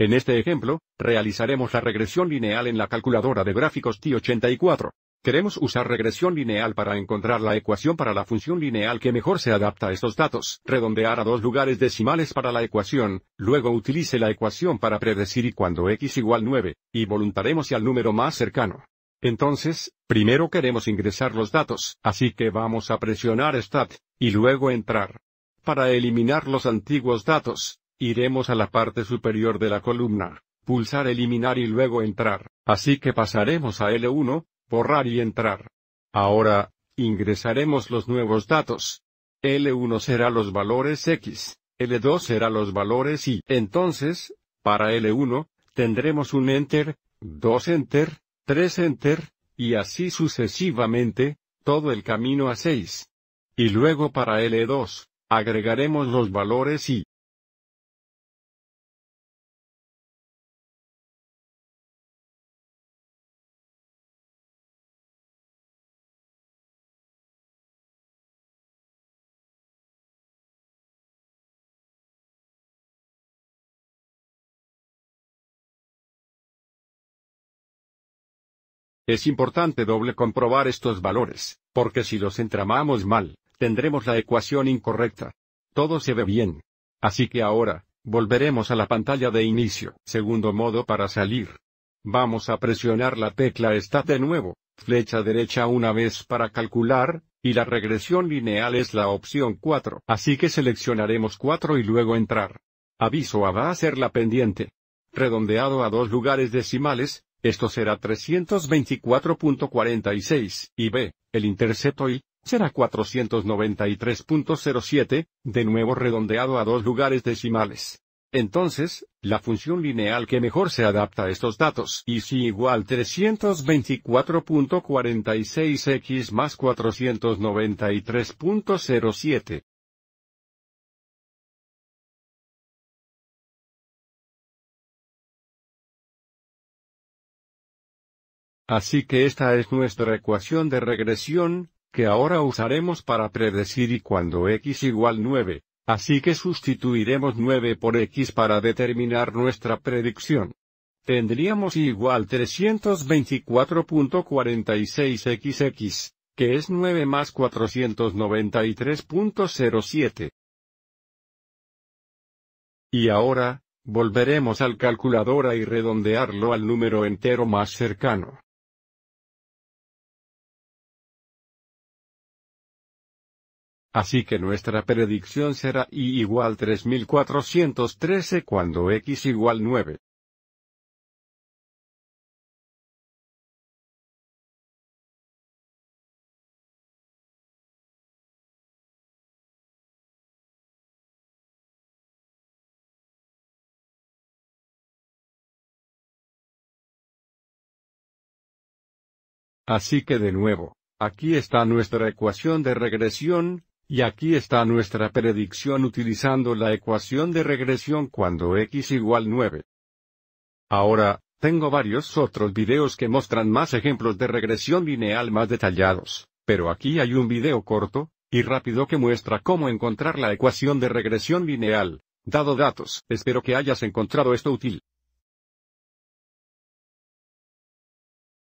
En este ejemplo, realizaremos la regresión lineal en la calculadora de gráficos TI84. Queremos usar regresión lineal para encontrar la ecuación para la función lineal que mejor se adapta a estos datos. Redondear a dos lugares decimales para la ecuación, luego utilice la ecuación para predecir y cuando x igual 9, y voluntaremos al número más cercano. Entonces, primero queremos ingresar los datos, así que vamos a presionar stat y luego entrar. Para eliminar los antiguos datos, Iremos a la parte superior de la columna, pulsar eliminar y luego entrar, así que pasaremos a L1, borrar y entrar. Ahora, ingresaremos los nuevos datos. L1 será los valores X, L2 será los valores Y. Entonces, para L1, tendremos un enter, 2 enter, 3 enter, y así sucesivamente, todo el camino a 6. Y luego para L2, agregaremos los valores Y. Es importante doble comprobar estos valores, porque si los entramamos mal, tendremos la ecuación incorrecta. Todo se ve bien. Así que ahora, volveremos a la pantalla de inicio. Segundo modo para salir. Vamos a presionar la tecla Stat de nuevo, flecha derecha una vez para calcular, y la regresión lineal es la opción 4. Así que seleccionaremos 4 y luego entrar. Aviso a va a ser la pendiente. Redondeado a dos lugares decimales, esto será 324.46, y B, el intercepto y, será 493.07, de nuevo redondeado a dos lugares decimales. Entonces, la función lineal que mejor se adapta a estos datos y si igual 324.46x más 493.07. Así que esta es nuestra ecuación de regresión, que ahora usaremos para predecir y cuando x igual 9. Así que sustituiremos 9 por x para determinar nuestra predicción. Tendríamos igual 324.46xx, que es 9 más 493.07. Y ahora, volveremos al calculadora y redondearlo al número entero más cercano. Así que nuestra predicción será y igual 3413 cuando x igual 9. Así que de nuevo, aquí está nuestra ecuación de regresión, y aquí está nuestra predicción utilizando la ecuación de regresión cuando x igual 9. Ahora, tengo varios otros videos que muestran más ejemplos de regresión lineal más detallados, pero aquí hay un video corto, y rápido que muestra cómo encontrar la ecuación de regresión lineal, dado datos. Espero que hayas encontrado esto útil.